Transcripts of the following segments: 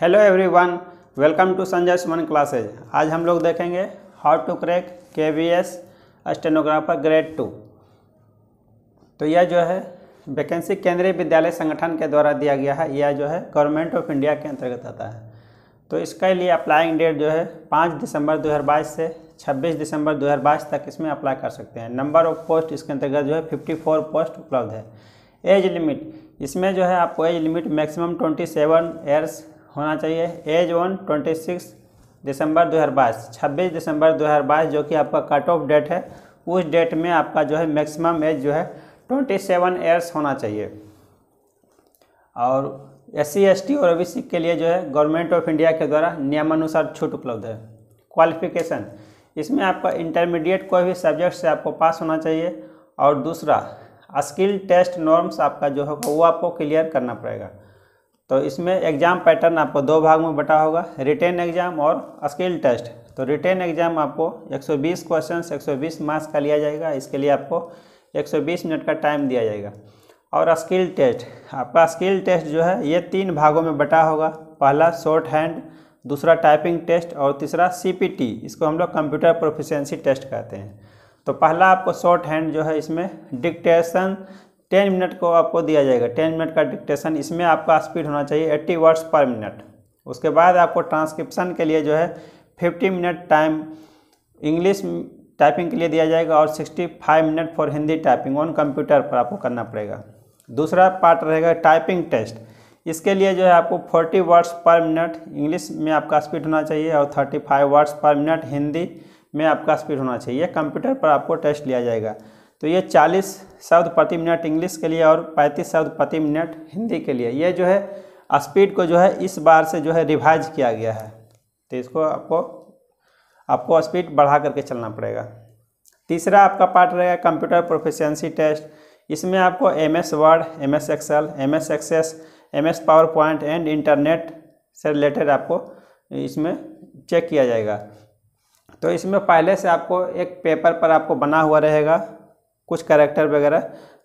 hello everyone welcome to Sanjay Suman classes आज हम लोग देखेंगे how to crack K V S stenographer grade two तो यह जो है वैकेंसी केंद्रीय विद्यालय संगठन के द्वारा दिया गया है यह जो है गवर्नमेंट ऑफ इंडिया के अंतर्गत आता है तो इसके लिए अप्लाइंग डेट जो है पाँच दिसंबर दो से छब्बीस दिसंबर दो तक इसमें अप्लाई कर सकते हैं नंबर ऑफ पोस्ट इसके अंतर्गत जो है फिफ्टी पोस्ट उपलब्ध है एज लिमिट इसमें जो है आपको एज लिमिट मैक्सिमम 27 ईयर्स होना चाहिए age on twenty six December दो हज़ार बाईस छब्बीस दिसंबर दो हज़ार बाईस जो कि आपका कट ऑफ डेट है उस डेट में आपका जो है मैक्सिमम एज जो है ट्वेंटी सेवन ईयर्स होना चाहिए और एस सी और सी के लिए जो है गवर्नमेंट ऑफ इंडिया के द्वारा नियमानुसार छूट उपलब्ध है क्वालिफिकेशन इसमें आपका इंटरमीडिएट कोई भी सब्जेक्ट से आपको पास होना चाहिए और दूसरा स्किल टेस्ट नॉर्म्स आपका जो होगा वो आपको क्लियर करना पड़ेगा तो इसमें एग्ज़ाम पैटर्न आपको दो भाग में बटा होगा रिटेन एग्ज़ाम और स्किल टेस्ट तो रिटेन एग्ज़ाम आपको 120 क्वेश्चंस 120 मार्क्स का लिया जाएगा इसके लिए आपको 120 मिनट का टाइम दिया जाएगा और स्किल टेस्ट आपका स्किल टेस्ट जो है ये तीन भागों में बटा होगा पहला शॉर्ट हैंड दूसरा टाइपिंग टेस्ट और तीसरा सी इसको हम लोग कंप्यूटर प्रोफिशेंसी टेस्ट कहते हैं तो पहला आपको शॉर्ट हैंड जो है इसमें डिक्टेशन टेन मिनट को आपको दिया जाएगा टेन मिनट का डिक्टेशन इसमें आपका स्पीड होना चाहिए एट्टी वर्ड्स पर मिनट उसके बाद आपको ट्रांसक्रिप्शन के लिए जो है fifty minute time English typing के लिए दिया जाएगा और sixty five minute for Hindi typing on computer पर आपको करना पड़ेगा दूसरा पार्ट रहेगा टाइपिंग टेस्ट इसके लिए जो है आपको forty words per minute English में आपका स्पीड होना चाहिए और thirty five words per minute Hindi में आपका स्पीड होना चाहिए कंप्यूटर पर आपको टेस्ट लिया जाएगा तो ये 40 शब्द प्रति मिनट इंग्लिश के लिए और 35 शब्द प्रति मिनट हिंदी के लिए ये जो है स्पीड को जो है इस बार से जो है रिवाइज किया गया है तो इसको आपको आपको स्पीड बढ़ा करके चलना पड़ेगा तीसरा आपका पार्ट रहेगा कंप्यूटर प्रोफिशेंसी टेस्ट इसमें आपको M S Word M S Excel M S Access M S PowerPoint and internet से रिलेटेड आपको इसमें चेक किया जाएगा तो इसमें पहले से आपको एक पेपर पर आपको बना हुआ रहेगा कुछ करेक्टर वगैरह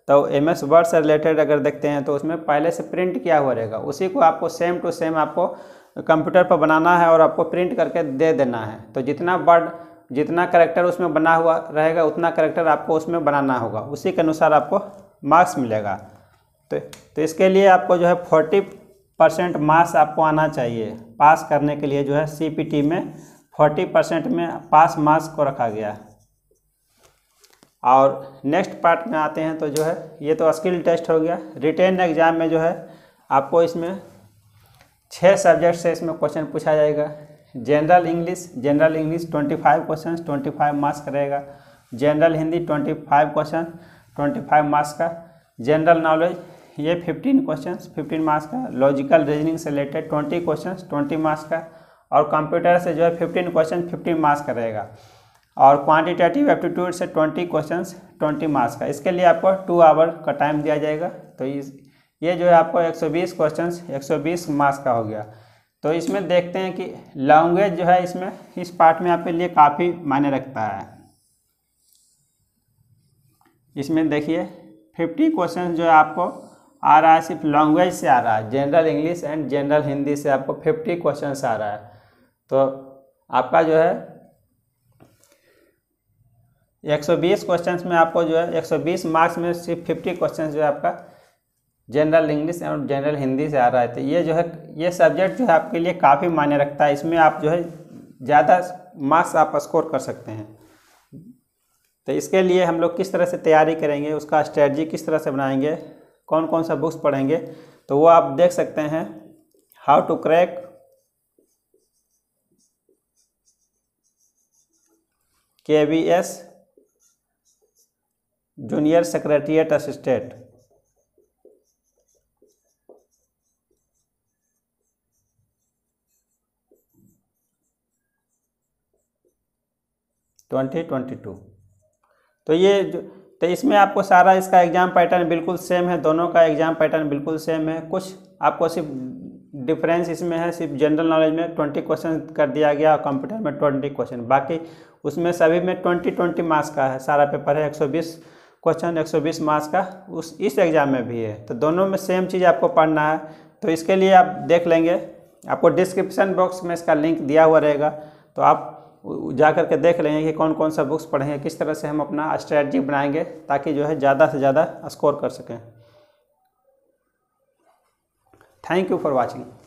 तो एम एस वर्ड से रिलेटेड अगर देखते हैं तो उसमें पहले से प्रिंट किया हुआ रहेगा उसी को आपको सेम टू सेम आपको कंप्यूटर पर बनाना है और आपको प्रिंट करके दे देना है तो जितना वर्ड जितना करेक्टर उसमें बना हुआ रहेगा उतना करेक्टर आपको उसमें बनाना होगा उसी के अनुसार आपको मार्क्स मिलेगा तो तो इसके लिए आपको जो है फोर्टी परसेंट मार्क्स आपको आना चाहिए पास करने के लिए जो है सीपीटी में फोर्टी परसेंट में पास मार्क्स को रखा गया है और नेक्स्ट पार्ट में आते हैं तो जो है ये तो स्किल टेस्ट हो गया रिटेन एग्ज़ाम में जो है आपको इसमें छः सब्जेक्ट से इसमें क्वेश्चन पूछा जाएगा general English general English twenty five question twenty five marks का रहेगा general Hindi twenty five question twenty five marks का जनरल नॉलेज ये फिफ्टीन क्वेश्चन फिफ्टीन मार्क्स का लॉजिकल रीजनिंग से related twenty question twenty marks का और कंप्यूटर से जो है फिफ्टीन क्वेश्चन फिफ्टीन मार्क्स का रहेगा और क्वांटिटेटिव एप्टीट्यूड से ट्वेंटी क्वेश्चन ट्वेंटी मार्क्स का इसके लिए आपको टू आवर का टाइम दिया जाएगा तो इस ये जो है आपको 120 क्वेश्चंस 120 मार्क्स का हो गया तो इसमें देखते हैं कि लैंग्वेज जो है इसमें इस पार्ट में आपके लिए काफ़ी मायने रखता है इसमें देखिए 50 क्वेश्चन जो है आपको आ रहा है सिर्फ लैंग्वेज से आ रहा है general English and general Hindi से आपको फिफ्टी क्वेश्चन आ रहा है तो आपका जो है 120 क्वेश्चंस में आपको जो है 120 मार्क्स में सिर्फ 50 क्वेश्चंस जो है आपका जनरल इंग्लिश और जनरल हिंदी से आ रहा है तो ये जो है ये सब्जेक्ट जो है आपके लिए काफ़ी मायने रखता है इसमें आप जो है ज़्यादा मार्क्स आप स्कोर कर सकते हैं तो इसके लिए हम लोग किस तरह से तैयारी करेंगे उसका स्ट्रेटजी किस तरह से बनाएंगे कौन कौन सा बुक्स पढ़ेंगे तो वो आप देख सकते हैं how to crack K V S junior secretariat assistant twenty twenty two तो ये तो इसमें आपको सारा इसका एग्ज़ाम पैटर्न बिल्कुल सेम है दोनों का एग्ज़ाम पैटर्न बिल्कुल सेम है कुछ आपको सिर्फ डिफरेंस इसमें है सिर्फ जनरल नॉलेज में ट्वेंटी क्वेश्चन कर दिया गया और कंप्यूटर में ट्वेंटी क्वेश्चन बाकी उसमें सभी में ट्वेंटी ट्वेंटी मार्क्स का है सारा पेपर है एक सौ बीस क्वेश्चन 120 मार्क्स का उस इस एग्ज़ाम में भी है तो दोनों में सेम चीज़ आपको पढ़ना है तो इसके लिए आप देख लेंगे आपको डिस्क्रिप्शन बॉक्स में इसका लिंक दिया हुआ रहेगा तो आप जा कर के देख लेंगे कि कौन कौन सा बुक्स पढ़ेंगे किस तरह से हम अपना स्ट्रैटी बनाएंगे ताकि जो है ज़्यादा से ज़्यादा स्कोर कर सकें थैंक यू फॉर वॉचिंग